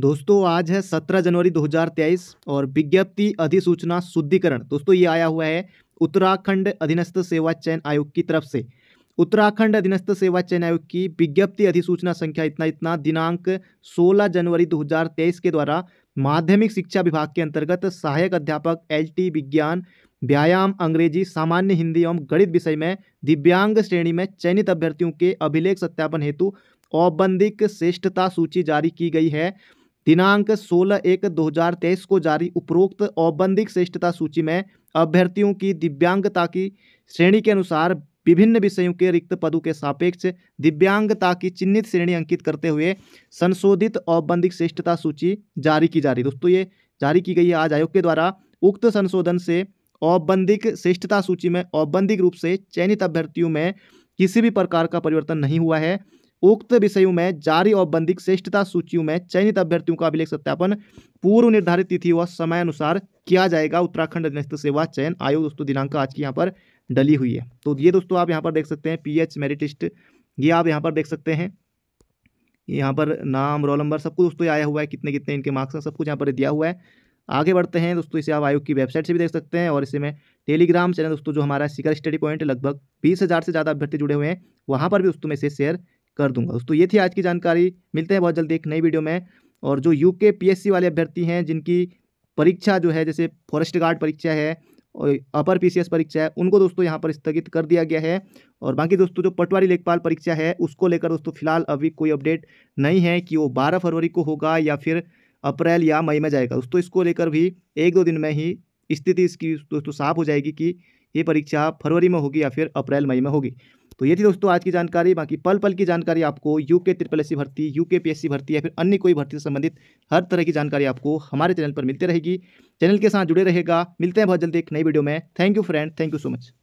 दोस्तों आज है सत्रह जनवरी 2023 और विज्ञप्ति अधिसूचना शुद्धिकरण दोस्तों ये आया हुआ है उत्तराखंड अधीनस्थ सेवा चयन आयोग की तरफ से उत्तराखंड अधीनस्थ सेवा चयन आयोग की विज्ञप्ति अधिसूचना संख्या इतना इतना दिनांक 16 जनवरी 2023 के द्वारा माध्यमिक शिक्षा विभाग के अंतर्गत सहायक अध्यापक एल विज्ञान व्यायाम अंग्रेजी सामान्य हिंदी एवं गणित विषय में दिव्यांग श्रेणी में चयनित अभ्यर्थियों के अभिलेख सत्यापन हेतु औबंधिक श्रेष्ठता सूची जारी की गई है दिनांक 16 एक 2023 को जारी उपरोक्त औबंधिक श्रेष्ठता सूची में अभ्यर्थियों की दिव्यांगता की श्रेणी के अनुसार विभिन्न विषयों के रिक्त पदों के सापेक्ष दिव्यांगता की चिन्हित श्रेणी अंकित करते हुए संशोधित औबंधिक श्रेष्ठता सूची जारी की जा रही दोस्तों ये जारी की गई है आज आयोग के द्वारा उक्त संशोधन से औबंधिक श्रेष्ठता सूची में औबंधिक रूप से चयनित अभ्यर्थियों में किसी भी प्रकार का परिवर्तन नहीं हुआ है उक्त विषयों में जारी औपबंधिक श्रेष्ठता सूचियों में चयनित अभ्यर्थियों का अभिलेख सत्यापन पूर्व निर्धारित तिथि व अनुसार किया जाएगा उत्तराखंड अधिनस्थ सेवा चयन आयोग दोस्तों दिनांक आज की यहाँ पर डली हुई है तो ये दोस्तों आप यहाँ पर देख सकते हैं पी एच ये आप यहाँ पर देख सकते हैं यहाँ पर नाम रोल नंबर सब कुछ दोस्तों आया हुआ है कितने कितने इनके मार्क्स हैं सब कुछ यहाँ पर दिया हुआ है आगे बढ़ते हैं दोस्तों इसे आप आयोग की वेबसाइट से भी देख सकते हैं और इसे में टेलीग्राम चैनल दोस्तों जो हमारा सीकर स्टडी पॉइंट लगभग बीस हज़ार से ज़्यादा अभ्यर्थी जुड़े हुए हैं वहाँ पर भी दोस्तों में इसे शेयर कर दूंगा दोस्तों ये थी आज की जानकारी मिलते हैं बहुत जल्दी एक नई वीडियो में और जो यू के वाले अभ्यर्थी हैं जिनकी परीक्षा जो है जैसे फॉरेस्ट गार्ड परीक्षा है और अपर पीसीएस परीक्षा है उनको दोस्तों यहाँ पर स्थगित कर दिया गया है और बाकी दोस्तों जो पटवारी लेखपाल परीक्षा है उसको लेकर दोस्तों फिलहाल अभी कोई अपडेट नहीं है कि वो बारह फरवरी को होगा या फिर अप्रैल या मई में जाएगा दोस्तों इसको लेकर भी एक दो दिन में ही स्थिति इसकी दोस्तों साफ हो जाएगी कि ये परीक्षा फरवरी में होगी या फिर अप्रैल मई में होगी तो ये थी दोस्तों आज की जानकारी बाकी पल पल की जानकारी आपको यू के ट्रिपल एस भर्ती यू के भर्ती या फिर अन्य कोई भर्ती से संबंधित हर तरह की जानकारी आपको हमारे चैनल पर मिलती रहेगी चैनल के साथ जुड़े रहेगा मिलते हैं बहुत जल्दी एक नई वीडियो में thank you friend thank you so much